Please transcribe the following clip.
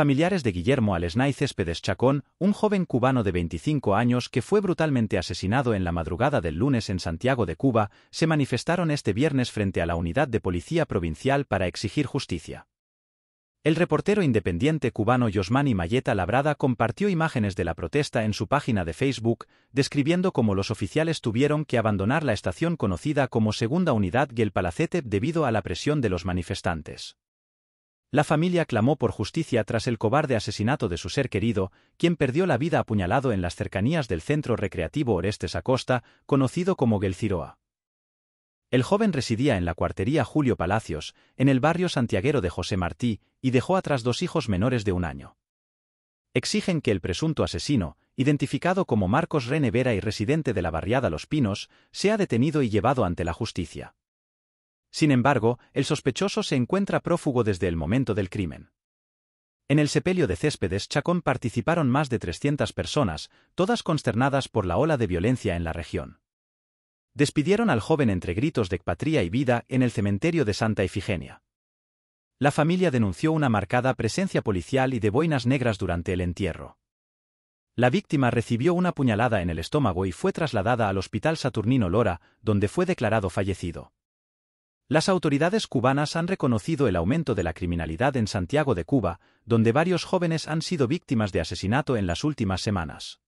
Familiares de Guillermo Alesnay Céspedes Chacón, un joven cubano de 25 años que fue brutalmente asesinado en la madrugada del lunes en Santiago de Cuba, se manifestaron este viernes frente a la unidad de policía provincial para exigir justicia. El reportero independiente cubano Yosmani Mayeta Labrada compartió imágenes de la protesta en su página de Facebook, describiendo cómo los oficiales tuvieron que abandonar la estación conocida como Segunda Unidad y Palacete debido a la presión de los manifestantes. La familia clamó por justicia tras el cobarde asesinato de su ser querido, quien perdió la vida apuñalado en las cercanías del centro recreativo Orestes Acosta, conocido como Gelciroa. El joven residía en la cuartería Julio Palacios, en el barrio santiaguero de José Martí, y dejó atrás dos hijos menores de un año. Exigen que el presunto asesino, identificado como Marcos Vera y residente de la barriada Los Pinos, sea detenido y llevado ante la justicia. Sin embargo, el sospechoso se encuentra prófugo desde el momento del crimen. En el sepelio de Céspedes Chacón participaron más de 300 personas, todas consternadas por la ola de violencia en la región. Despidieron al joven entre gritos de patria y vida en el cementerio de Santa Ifigenia. La familia denunció una marcada presencia policial y de boinas negras durante el entierro. La víctima recibió una puñalada en el estómago y fue trasladada al Hospital Saturnino Lora, donde fue declarado fallecido. Las autoridades cubanas han reconocido el aumento de la criminalidad en Santiago de Cuba, donde varios jóvenes han sido víctimas de asesinato en las últimas semanas.